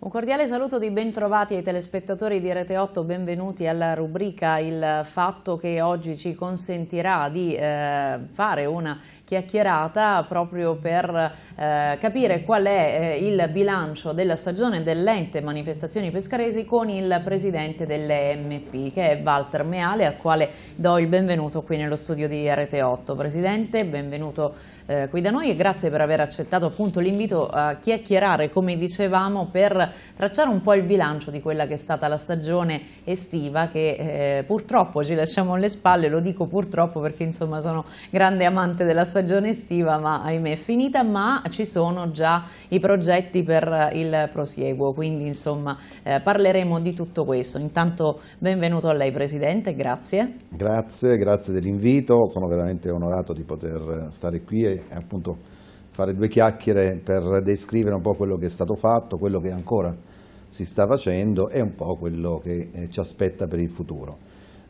Un cordiale saluto di bentrovati ai telespettatori di Rete 8, benvenuti alla rubrica Il Fatto che oggi ci consentirà di eh, fare una chiacchierata proprio per eh, capire qual è eh, il bilancio della stagione dell'ente manifestazioni pescaresi con il presidente dell'EMP che è Walter Meale al quale do il benvenuto qui nello studio di Rete 8. Presidente, benvenuto eh, qui da noi e grazie per aver accettato appunto l'invito a chiacchierare come dicevamo per tracciare un po' il bilancio di quella che è stata la stagione estiva che eh, purtroppo ci lasciamo alle spalle, lo dico purtroppo perché insomma sono grande amante della stagione estiva ma ahimè è finita ma ci sono già i progetti per il prosieguo quindi insomma eh, parleremo di tutto questo. Intanto benvenuto a lei Presidente, grazie. Grazie, grazie dell'invito, sono veramente onorato di poter stare qui e appunto fare due chiacchiere per descrivere un po' quello che è stato fatto, quello che ancora si sta facendo e un po' quello che eh, ci aspetta per il futuro.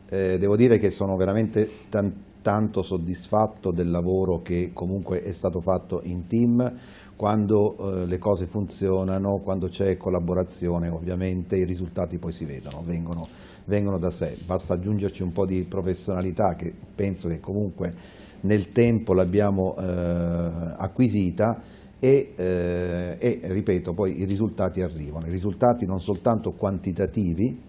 Eh, devo dire che sono veramente tan tanto soddisfatto del lavoro che comunque è stato fatto in team, quando eh, le cose funzionano, quando c'è collaborazione ovviamente i risultati poi si vedono, vengono, vengono da sé, basta aggiungerci un po' di professionalità che penso che comunque nel tempo l'abbiamo eh, acquisita e, eh, e, ripeto, poi i risultati arrivano, i risultati non soltanto quantitativi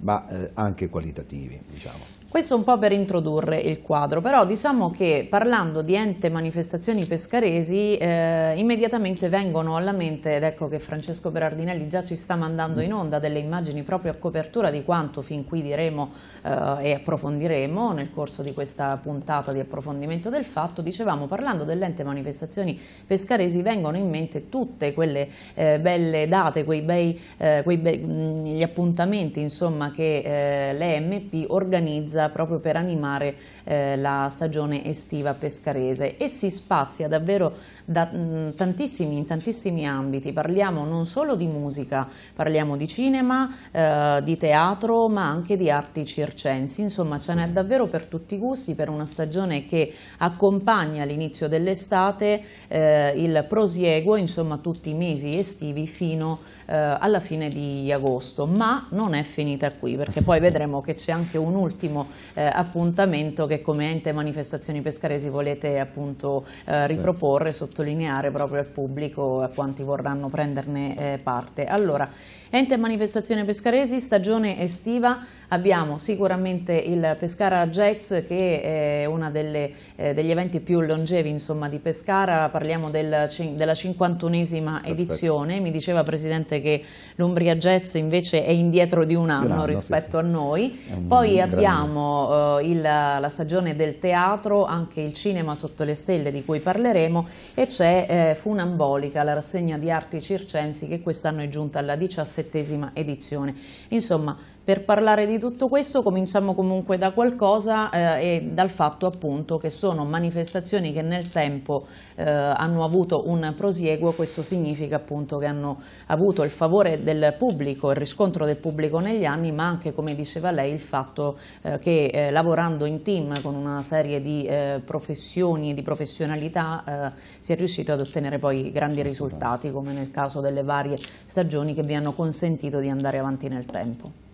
ma eh, anche qualitativi. Diciamo. Questo un po' per introdurre il quadro, però diciamo che parlando di ente manifestazioni pescaresi eh, immediatamente vengono alla mente, ed ecco che Francesco Berardinelli già ci sta mandando in onda delle immagini proprio a copertura di quanto fin qui diremo eh, e approfondiremo nel corso di questa puntata di approfondimento del fatto, dicevamo parlando dell'ente manifestazioni pescaresi vengono in mente tutte quelle eh, belle date, quei bei, eh, quei bei mh, mm, appuntamenti insomma, che eh, l'EMP organizza organizza proprio per animare eh, la stagione estiva pescarese e si spazia davvero da, mm, tantissimi, in tantissimi ambiti. Parliamo non solo di musica, parliamo di cinema, eh, di teatro, ma anche di arti circensi. Insomma, ce n'è davvero per tutti i gusti, per una stagione che accompagna l'inizio dell'estate eh, il prosieguo, insomma, tutti i mesi estivi fino eh, alla fine di agosto. Ma non è finita qui, perché poi vedremo che c'è anche un ultimo eh, appuntamento che come ente manifestazioni pescaresi volete appunto eh, riproporre, sottolineare proprio al pubblico a quanti vorranno prenderne eh, parte. Allora, Ente manifestazione Pescaresi, stagione estiva, abbiamo sicuramente il Pescara Jazz che è uno eh, degli eventi più longevi insomma, di Pescara, parliamo del, della 51esima edizione, mi diceva Presidente che l'Umbria Jazz invece è indietro di un anno, un anno rispetto sì, sì. a noi, poi abbiamo eh, il, la stagione del teatro, anche il cinema sotto le stelle di cui parleremo e c'è eh, Funambolica, la rassegna di arti circensi che quest'anno è giunta alla 17 47 edizione. Insomma, per parlare di tutto questo cominciamo comunque da qualcosa eh, e dal fatto appunto che sono manifestazioni che nel tempo eh, hanno avuto un prosieguo, questo significa appunto che hanno avuto il favore del pubblico, il riscontro del pubblico negli anni, ma anche come diceva lei il fatto eh, che eh, lavorando in team con una serie di eh, professioni e di professionalità eh, si è riuscito ad ottenere poi grandi risultati come nel caso delle varie stagioni che vi hanno consentito di andare avanti nel tempo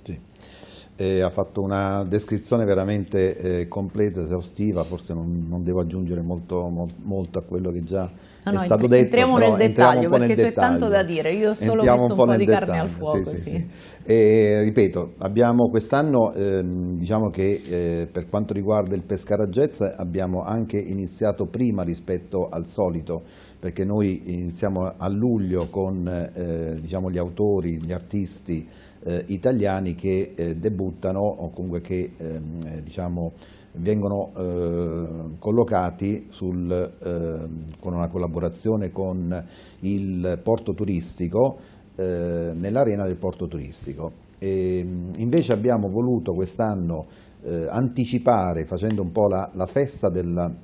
ha fatto una descrizione veramente eh, completa, esaustiva, forse non, non devo aggiungere molto, mo, molto, a quello che già no, è no, stato detto. Entriamo nel dettaglio entriamo perché c'è tanto da dire, io ho solo entriamo messo un po', un po di dettaglio. carne al fuoco. Sì, sì, sì. E, ripeto, abbiamo quest'anno, ehm, diciamo che eh, per quanto riguarda il Pescara Jazz abbiamo anche iniziato prima rispetto al solito, perché noi iniziamo a luglio con eh, diciamo, gli autori, gli artisti, eh, italiani che eh, debuttano o comunque che ehm, eh, diciamo, vengono eh, collocati sul, ehm, con una collaborazione con il porto turistico eh, nell'arena del porto turistico. E, ehm, invece abbiamo voluto quest'anno eh, anticipare facendo un po' la, la festa del,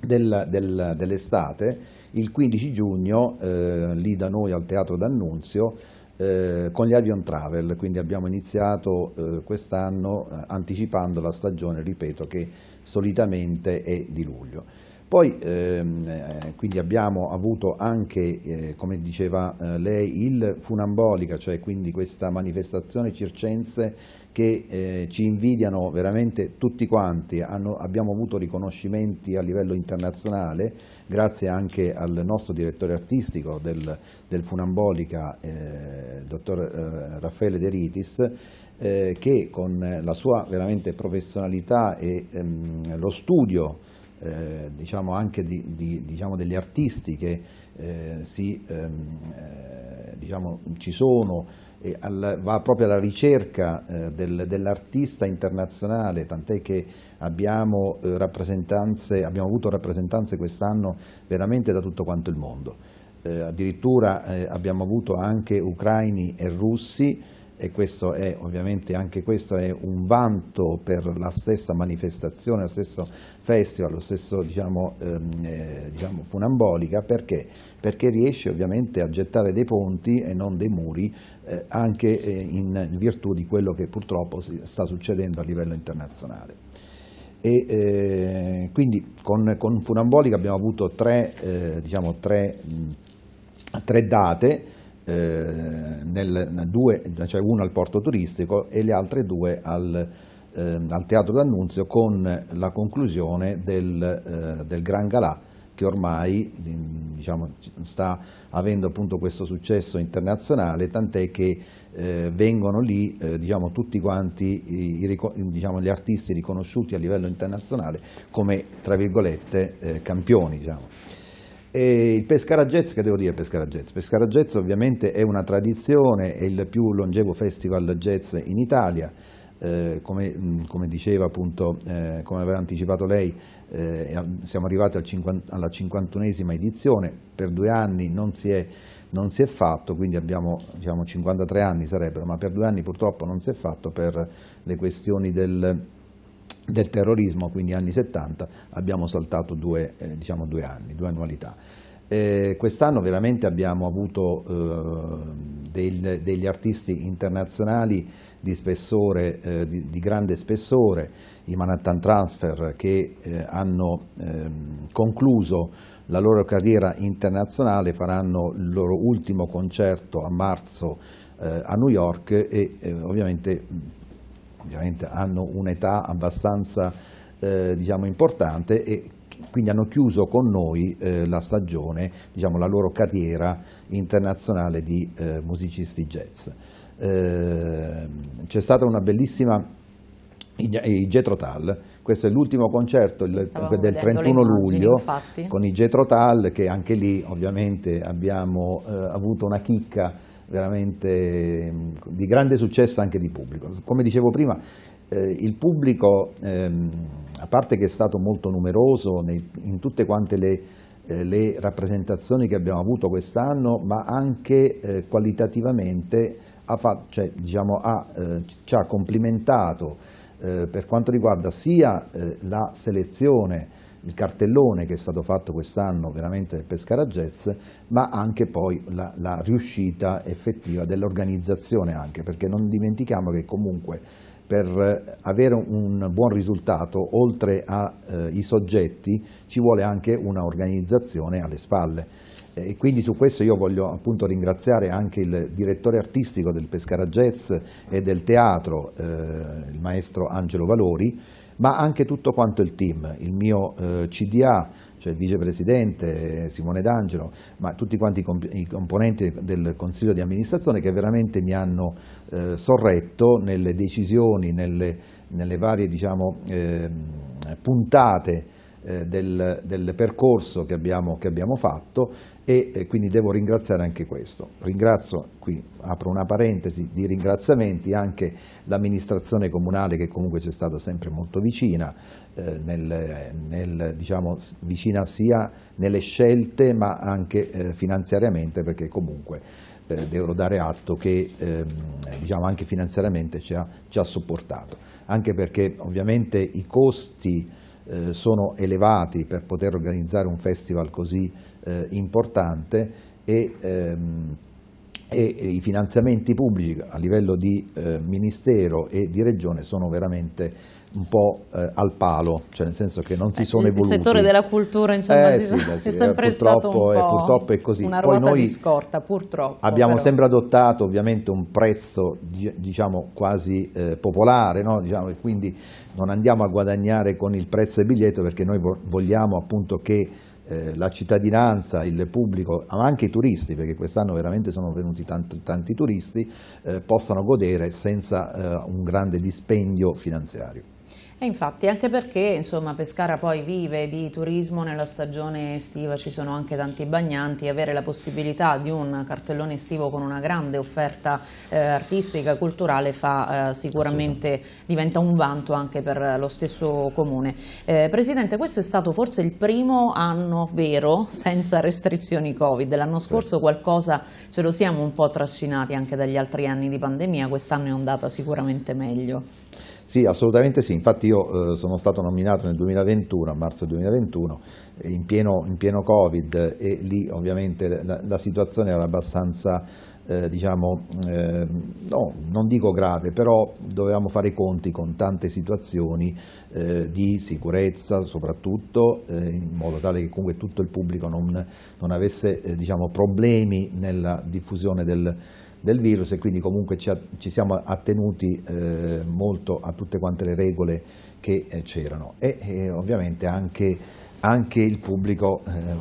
dell'estate il 15 giugno lì da noi al Teatro d'Annunzio eh, con gli Avion Travel, quindi abbiamo iniziato eh, quest'anno eh, anticipando la stagione, ripeto, che solitamente è di luglio. Poi ehm, eh, quindi abbiamo avuto anche, eh, come diceva eh, lei, il funambolica, cioè quindi questa manifestazione circense che eh, ci invidiano veramente tutti quanti, Hanno, abbiamo avuto riconoscimenti a livello internazionale grazie anche al nostro direttore artistico del, del funambolica, il eh, dottor eh, Raffaele De Ritis, che con la sua veramente professionalità e ehm, lo studio eh, diciamo anche di, di, diciamo degli artisti che eh, si, ehm, eh, diciamo, ci sono, al, va proprio alla ricerca eh, del, dell'artista internazionale, tant'è che abbiamo, eh, rappresentanze, abbiamo avuto rappresentanze quest'anno veramente da tutto quanto il mondo. Eh, addirittura abbiamo avuto anche ucraini e russi e questo è ovviamente anche questo è un vanto per la stessa manifestazione, lo stesso festival, lo stesso diciamo, ehm, eh, diciamo funambolica, perché? perché? riesce ovviamente a gettare dei ponti e non dei muri eh, anche eh, in virtù di quello che purtroppo sta succedendo a livello internazionale. E, eh, quindi con, con Funambolica abbiamo avuto tre, eh, diciamo tre, mh, tre date, eh, nel, due, cioè uno al porto turistico e le altre due al, eh, al Teatro d'Annunzio con la conclusione del, eh, del Gran Galà che ormai diciamo, sta avendo appunto questo successo internazionale, tant'è che eh, vengono lì eh, diciamo, tutti quanti i, i, diciamo, gli artisti riconosciuti a livello internazionale come, tra virgolette, eh, campioni. Diciamo. E il Pescara Jazz, che devo dire Pescara Jazz? Pescara Jazz ovviamente è una tradizione, è il più longevo festival jazz in Italia. Eh, come, come, diceva appunto, eh, come aveva anticipato lei, eh, siamo arrivati al 50, alla 51esima edizione, per due anni non si è, non si è fatto, quindi abbiamo diciamo, 53 anni sarebbero, ma per due anni purtroppo non si è fatto per le questioni del, del terrorismo, quindi anni 70, abbiamo saltato due, eh, diciamo due anni, due annualità. Eh, quest'anno veramente abbiamo avuto eh, del, degli artisti internazionali di, spessore, eh, di, di, grande spessore, i Manhattan Transfer, che eh, hanno ehm, concluso la loro carriera internazionale, faranno il loro ultimo concerto a marzo eh, a New York e eh, ovviamente ovviamente hanno un'età abbastanza eh, diciamo, importante e quindi hanno chiuso con noi eh, la stagione, diciamo, la loro carriera internazionale di eh, musicisti jazz. Eh, c'è stata una bellissima i Getro Tal, questo è l'ultimo concerto il, del 31 immagini, luglio infatti. con i Getro Tal che anche lì ovviamente abbiamo eh, avuto una chicca veramente ehm, di grande successo anche di pubblico. Come dicevo prima, eh, il pubblico, ehm, a parte che è stato molto numeroso nei, in tutte quante le, eh, le, rappresentazioni che abbiamo avuto quest'anno, ma anche eh, qualitativamente ha fa, cioè, diciamo, ha, eh, ci ha complimentato eh, per quanto riguarda sia eh, la selezione il cartellone che è stato fatto quest'anno veramente per Pescara Jazz, ma anche poi la, la riuscita effettiva dell'organizzazione anche, perché non dimentichiamo che comunque per eh, avere un buon risultato, oltre ai eh, soggetti, ci vuole anche un'organizzazione alle spalle. Eh, e quindi su questo io voglio appunto ringraziare anche il direttore artistico del Pescara Jazz e del teatro, eh, il maestro Angelo Valori, ma anche tutto quanto il team, il mio eh, CDA, cioè il vicepresidente eh, Simone D'Angelo, ma tutti quanti i componenti del consiglio di amministrazione che veramente mi hanno eh, sorretto nelle decisioni, nelle, nelle varie diciamo, eh, puntate eh, del, del, percorso che abbiamo, che abbiamo fatto e eh, quindi devo ringraziare anche questo. Ringrazio, qui apro una parentesi di ringraziamenti, anche l'amministrazione comunale che comunque c'è stata sempre molto vicina, eh, nel, nel, diciamo, vicina sia nelle scelte ma anche eh, finanziariamente perché comunque eh, devo dare atto che ehm, diciamo anche finanziariamente ci ha, ci ha, supportato, anche perché ovviamente i costi eh, sono elevati per poter organizzare un festival così eh, importante e, ehm, e, i finanziamenti pubblici a livello di eh, Ministero e di Regione sono veramente un po' eh, al palo, cioè nel senso che non si eh, sono il evoluti. Il settore della cultura insomma eh, si, sì, è sì, sempre stato un è, eh, purtroppo è così. una ruota Poi noi di scorta, purtroppo. Abbiamo però. sempre adottato ovviamente un prezzo diciamo quasi eh, popolare, no? diciamo, quindi non andiamo a guadagnare con il prezzo del biglietto perché noi vogliamo appunto che eh, la cittadinanza, il pubblico, ma anche i turisti, perché quest'anno veramente sono venuti tanti, tanti turisti, eh, possano godere senza eh, un grande dispendio finanziario. E infatti, anche perché insomma, Pescara poi vive di turismo nella stagione estiva, ci sono anche tanti bagnanti, avere la possibilità di un cartellone estivo con una grande offerta eh, artistica e culturale fa, eh, sicuramente diventa un vanto anche per lo stesso comune. Eh, Presidente, questo è stato forse il primo anno vero senza restrizioni Covid, l'anno scorso qualcosa ce lo siamo un po' trascinati anche dagli altri anni di pandemia, quest'anno è andata sicuramente meglio. Sì, assolutamente sì, infatti io eh, sono stato nominato nel 2021, a marzo 2021, eh, in pieno, in pieno Covid e lì ovviamente la, la situazione era abbastanza eh, diciamo, eh, no, non dico grave, però dovevamo fare i conti con tante situazioni eh, di sicurezza soprattutto, eh, in modo tale che comunque tutto il pubblico non, non avesse eh, diciamo, problemi nella diffusione del, del virus e quindi comunque ci, ci siamo attenuti eh, molto a tutte quante le regole che eh, c'erano e eh, ovviamente anche anche il pubblico eh,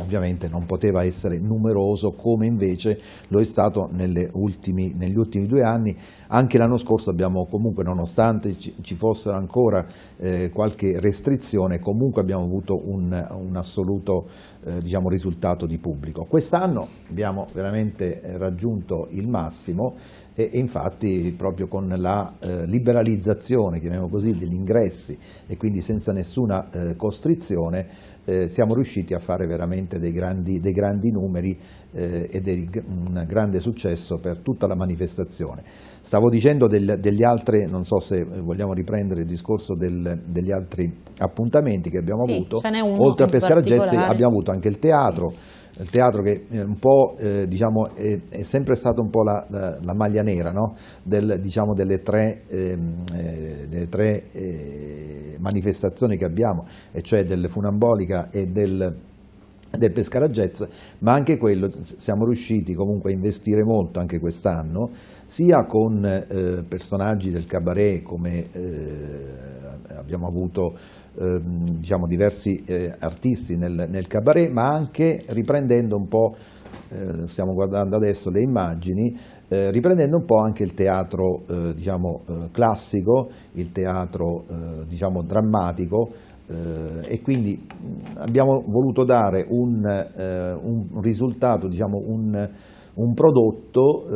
ovviamente non poteva essere numeroso come invece lo è stato ultimi, negli ultimi due anni. Anche l'anno scorso abbiamo comunque, nonostante ci, ci fossero ancora eh, qualche restrizione, comunque abbiamo avuto un, un assoluto eh, diciamo, risultato di pubblico. Quest'anno abbiamo veramente raggiunto il massimo e infatti proprio con la eh, liberalizzazione, chiamiamo così, degli ingressi e quindi senza nessuna eh, costrizione eh, siamo riusciti a fare veramente dei grandi, dei grandi numeri eh, e dei, un grande successo per tutta la manifestazione. Stavo dicendo del, degli altri, non so se eh, vogliamo riprendere il discorso del, degli altri appuntamenti che abbiamo sì, avuto, oltre a Pescara Jazz abbiamo avuto anche il teatro. Sì il teatro che eh, eh, diciamo, è, è, sempre stato un po' la, la, la maglia nera no? Del, diciamo, delle tre, ehm, eh, delle tre eh, manifestazioni che abbiamo, e cioè del funambolica e del del Pescara Jazz, ma anche quello siamo riusciti comunque a investire molto anche quest'anno, sia con eh, personaggi del cabaret come eh, abbiamo avuto eh, diciamo, diversi eh, artisti nel, nel, cabaret, ma anche riprendendo un po', eh, stiamo guardando adesso le immagini, eh, riprendendo un po' anche il teatro diciamo, classico, il teatro diciamo, drammatico, eh, e quindi abbiamo voluto dare un, eh, un risultato, diciamo un, un prodotto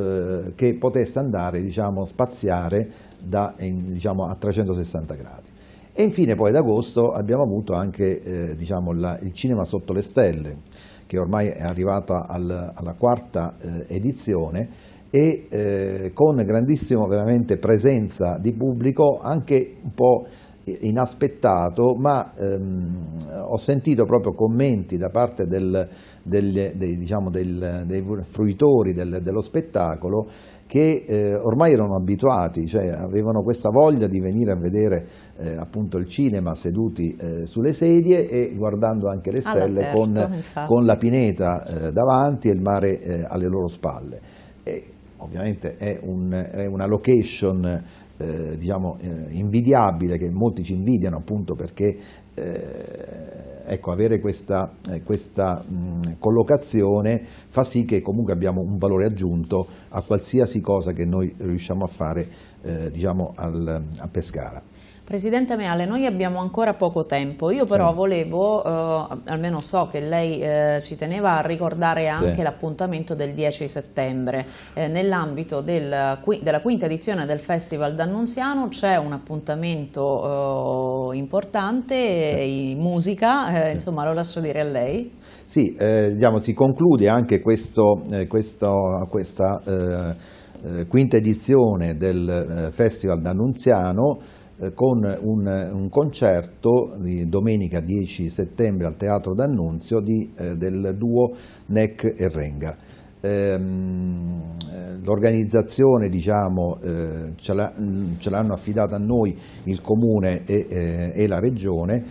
eh, che potesse andare, diciamo, spaziare da, in, diciamo, a 360 gradi. E infine poi ad agosto abbiamo avuto anche eh, diciamo, la, il cinema sotto le stelle, che ormai è arrivata al, alla quarta eh, edizione e eh, con grandissima presenza di pubblico anche un po' inaspettato, ma ehm, ho sentito proprio commenti da parte del, del, dei, diciamo del, dei, fruitori dello spettacolo che eh, ormai erano abituati, cioè avevano questa voglia di venire a vedere eh, appunto il cinema seduti eh, sulle sedie e guardando anche le stelle con, con, la pineta eh, davanti e il mare eh, alle loro spalle. E, ovviamente è, un, è, una location eh, diciamo, eh, invidiabile, che molti ci invidiano appunto perché eh, ecco, avere questa, eh, questa mh, mm, collocazione fa sì che comunque abbiamo un valore aggiunto a qualsiasi cosa che noi riusciamo a fare eh, diciamo, al, a Pescara. Presidente Meale, noi abbiamo ancora poco tempo, io però sì. volevo, eh, almeno so che lei eh, ci teneva a ricordare anche sì. l'appuntamento del 10 settembre. Eh, Nell'ambito del, della quinta edizione del Festival d'Annunziano c'è un appuntamento eh, importante sì. Eh, in musica, eh, insomma lo lascio dire a lei. Sì, diciamo, si conclude anche questo, questo, questa quinta edizione del Festival d'Annunziano eh, con un, un, concerto di domenica 10 settembre al Teatro d'Annunzio eh, del duo Neck e Renga. Ehm, eh, l'organizzazione diciamo, eh, ce, l'hanno affidata a noi il Comune e, la Regione.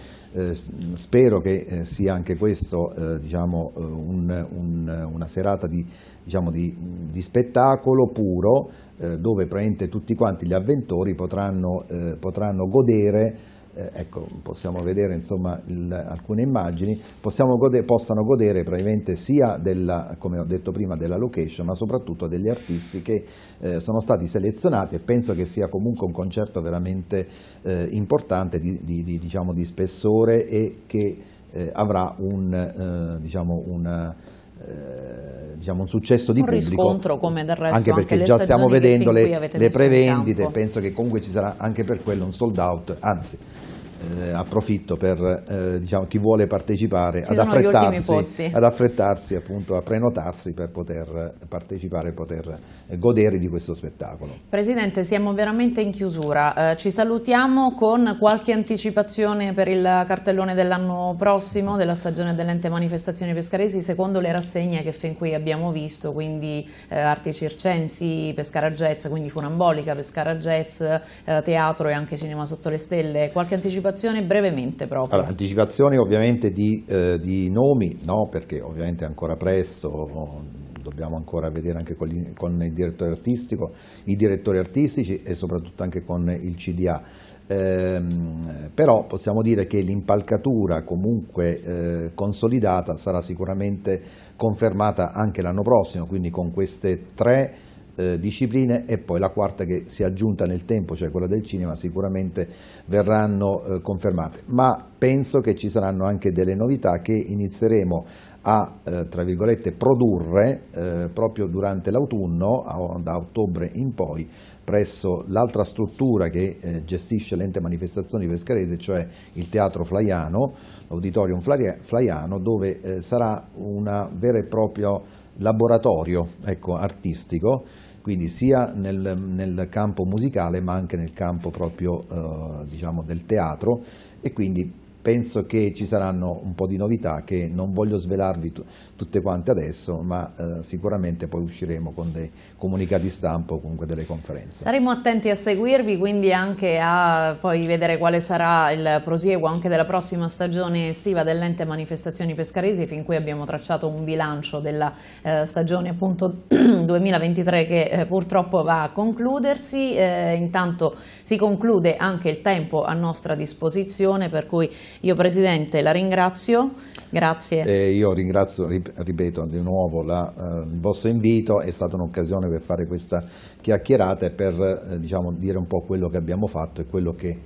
spero che sia anche questo diciamo, una serata di, diciamo, di, di spettacolo puro eh, dove praticamente tutti quanti gli avventori potranno, eh, potranno godere eh, ecco, possiamo vedere insomma, il, alcune immagini, gode, possano godere praticamente sia della, come ho detto prima, della location, ma soprattutto degli artisti che eh, sono stati selezionati e penso che sia comunque un concerto veramente eh, importante di, di, di, diciamo, di, spessore e che eh, avrà un, diciamo, una, eh, diciamo, un successo di un pubblico. riscontro come del resto anche perché anche già stiamo vedendo le, le prevendite, penso che comunque ci sarà anche per quello un sold out, anzi eh, approfitto per eh, diciamo, chi vuole partecipare ad affrettarsi, ad affrettarsi, appunto, a prenotarsi per poter partecipare e poter godere di questo spettacolo. Presidente siamo veramente in chiusura, eh, ci salutiamo con qualche anticipazione per il cartellone dell'anno prossimo della stagione dell'ente manifestazioni pescaresi secondo le rassegne che fin qui abbiamo visto quindi eh, arti circensi, Pescara Jazz, quindi funambolica, Pescara Jazz, eh, teatro e anche cinema sotto le stelle, qualche anticipazione anticipazione brevemente proprio. Allora, anticipazioni ovviamente di, eh, di nomi, no? perché ovviamente è ancora presto, dobbiamo ancora vedere anche con, gli, con il direttore artistico, i direttori artistici e soprattutto anche con il CDA. Eh, però possiamo dire che l'impalcatura comunque eh, consolidata sarà sicuramente confermata anche l'anno prossimo, quindi con queste tre eh, discipline e poi la quarta che si è aggiunta nel tempo, cioè quella del cinema, sicuramente verranno eh, confermate. Ma penso che ci saranno anche delle novità che inizieremo a eh, tra virgolette produrre eh, proprio durante l'autunno, da ottobre in poi, presso l'altra struttura che eh, gestisce l'ente manifestazioni pescarese, cioè il Teatro Flaiano, l'Auditorium Flaiano, dove eh, sarà un vero e proprio laboratorio ecco, artistico quindi sia nel, nel, campo musicale ma anche nel campo proprio eh, diciamo, del teatro e quindi penso che ci saranno un po' di novità che non voglio svelarvi tutte quante adesso, ma eh, sicuramente poi usciremo con dei comunicati stampa o comunque delle conferenze. Saremo attenti a seguirvi, quindi anche a poi vedere quale sarà il prosieguo anche della prossima stagione estiva dell'ente manifestazioni pescaresi, fin qui abbiamo tracciato un bilancio della eh, stagione appunto 2023 che eh, purtroppo va a concludersi, eh, intanto si conclude anche il tempo a nostra disposizione per cui io Presidente la ringrazio, grazie. Eh, io ringrazio, ripeto di nuovo la, eh, il vostro invito, è stata un'occasione per fare questa chiacchierata e per eh, diciamo, dire un po' quello che abbiamo fatto e quello che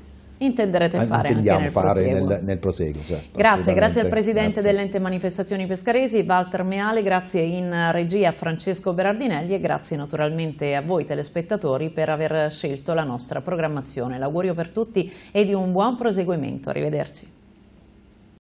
intenderete ah, fare anche nel fare proseguo. Nel, nel proseguo cioè, grazie, grazie al Presidente grazie. dell'Ente Manifestazioni Pescaresi, Walter Meale, grazie in regia a Francesco Berardinelli e grazie naturalmente a voi telespettatori per aver scelto la nostra programmazione. L'augurio per tutti e di un buon proseguimento. Arrivederci.